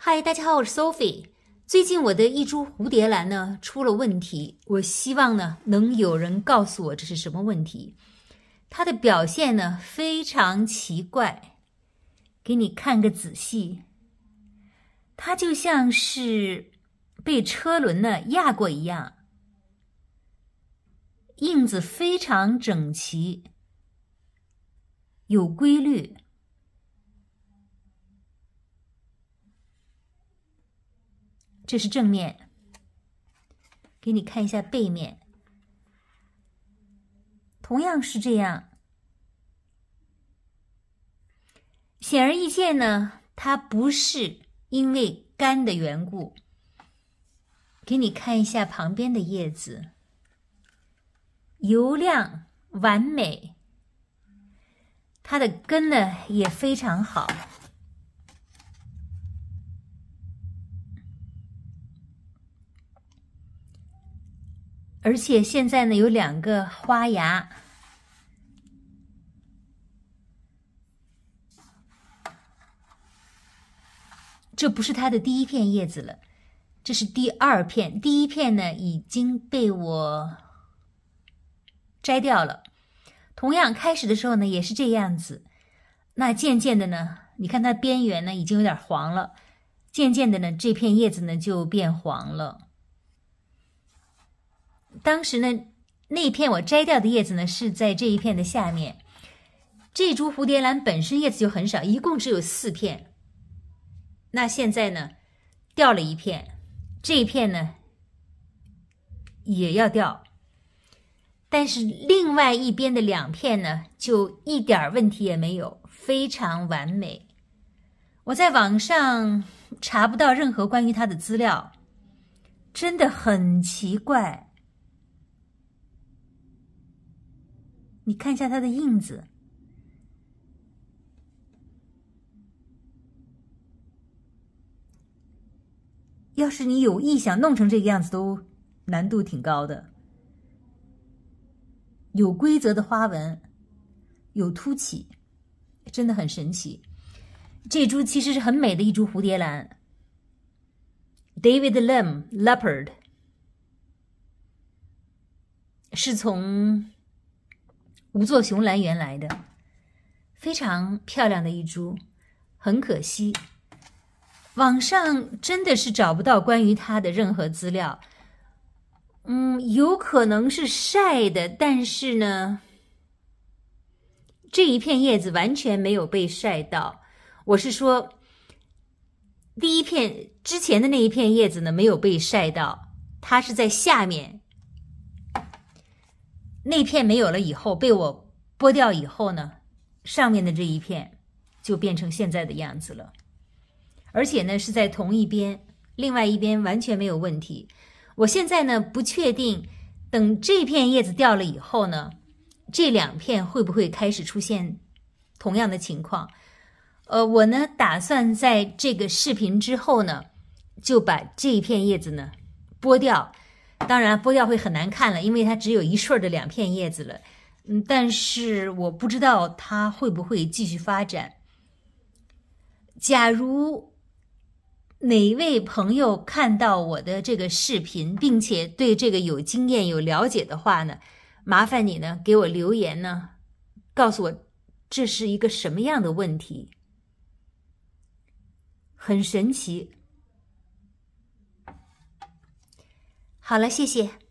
嗨，大家好，我是 Sophie。最近我的一株蝴蝶兰呢出了问题，我希望呢能有人告诉我这是什么问题。它的表现呢非常奇怪，给你看个仔细，它就像是被车轮呢压过一样，印子非常整齐，有规律。这是正面，给你看一下背面，同样是这样。显而易见呢，它不是因为干的缘故。给你看一下旁边的叶子，油亮完美，它的根呢也非常好。而且现在呢，有两个花芽。这不是它的第一片叶子了，这是第二片。第一片呢已经被我摘掉了。同样，开始的时候呢也是这样子。那渐渐的呢，你看它边缘呢已经有点黄了。渐渐的呢，这片叶子呢就变黄了。当时呢，那片我摘掉的叶子呢，是在这一片的下面。这株蝴蝶兰本身叶子就很少，一共只有四片。那现在呢，掉了一片，这一片呢，也要掉。但是另外一边的两片呢，就一点问题也没有，非常完美。我在网上查不到任何关于它的资料，真的很奇怪。你看一下它的印子，要是你有意想弄成这个样子，都难度挺高的。有规则的花纹，有凸起，真的很神奇。这株其实是很美的一株蝴蝶兰，David Lam Leopard，是从。吴作雄兰源来的，非常漂亮的一株，很可惜，网上真的是找不到关于它的任何资料。嗯，有可能是晒的，但是呢，这一片叶子完全没有被晒到。我是说，第一片之前的那一片叶子呢，没有被晒到，它是在下面。那片没有了以后，被我剥掉以后呢，上面的这一片就变成现在的样子了。而且呢是在同一边，另外一边完全没有问题。我现在呢不确定，等这片叶子掉了以后呢，这两片会不会开始出现同样的情况？呃，我呢打算在这个视频之后呢，就把这一片叶子呢剥掉。当然，剥掉会很难看了，因为它只有一穗的两片叶子了。嗯，但是我不知道它会不会继续发展。假如哪位朋友看到我的这个视频，并且对这个有经验、有了解的话呢，麻烦你呢给我留言呢，告诉我这是一个什么样的问题，很神奇。好了，谢谢。